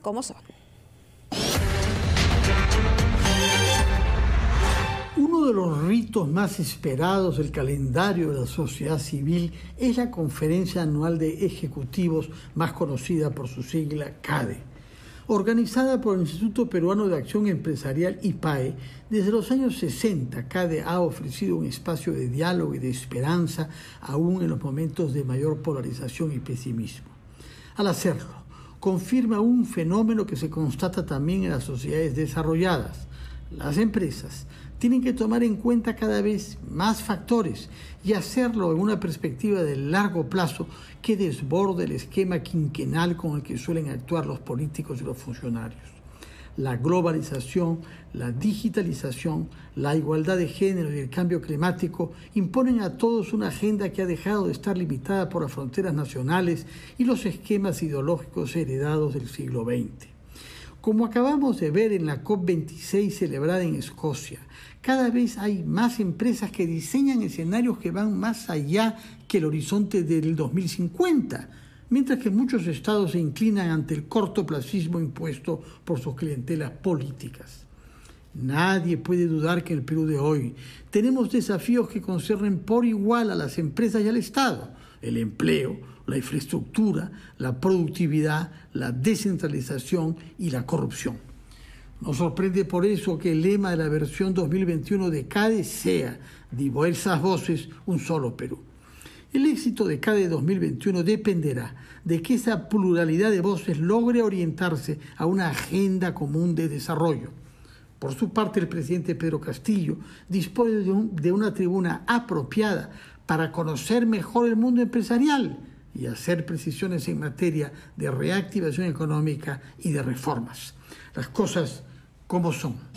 como son. Uno de los ritos más esperados del calendario de la sociedad civil es la conferencia anual de ejecutivos, más conocida por su sigla CADE, organizada por el Instituto Peruano de Acción Empresarial IPAE. Desde los años 60, CADE ha ofrecido un espacio de diálogo y de esperanza, aún en los momentos de mayor polarización y pesimismo. Al hacerlo, confirma un fenómeno que se constata también en las sociedades desarrolladas. Las empresas tienen que tomar en cuenta cada vez más factores y hacerlo en una perspectiva de largo plazo que desborde el esquema quinquenal con el que suelen actuar los políticos y los funcionarios la globalización, la digitalización, la igualdad de género y el cambio climático imponen a todos una agenda que ha dejado de estar limitada por las fronteras nacionales y los esquemas ideológicos heredados del siglo XX. Como acabamos de ver en la COP26 celebrada en Escocia, cada vez hay más empresas que diseñan escenarios que van más allá que el horizonte del 2050 mientras que muchos estados se inclinan ante el cortoplacismo impuesto por sus clientelas políticas. Nadie puede dudar que en el Perú de hoy tenemos desafíos que conciernen por igual a las empresas y al Estado, el empleo, la infraestructura, la productividad, la descentralización y la corrupción. Nos sorprende por eso que el lema de la versión 2021 de CADE sea, diversas voces, un solo Perú. El éxito de CADE 2021 dependerá de que esa pluralidad de voces logre orientarse a una agenda común de desarrollo. Por su parte, el presidente Pedro Castillo dispone de, de una tribuna apropiada para conocer mejor el mundo empresarial y hacer precisiones en materia de reactivación económica y de reformas. Las cosas como son.